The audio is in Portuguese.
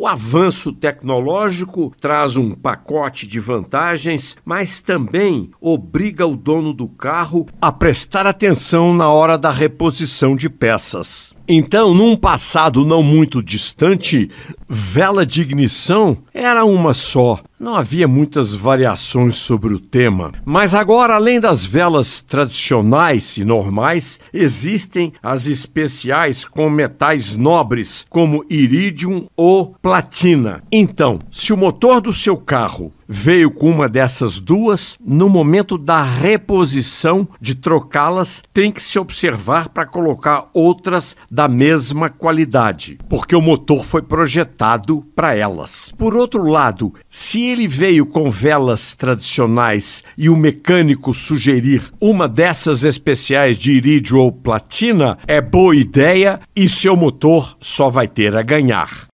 O avanço tecnológico traz um pacote de vantagens, mas também obriga o dono do carro a prestar atenção na hora da reposição de peças. Então, num passado não muito distante, vela de ignição era uma só. Não havia muitas variações sobre o tema. Mas agora, além das velas tradicionais e normais, existem as especiais com metais nobres, como iridium ou platina. Então, se o motor do seu carro veio com uma dessas duas, no momento da reposição de trocá-las, tem que se observar para colocar outras da mesma qualidade, porque o motor foi projetado para elas. Por outro lado, se ele veio com velas tradicionais e o mecânico sugerir uma dessas especiais de irídio ou platina, é boa ideia e seu motor só vai ter a ganhar.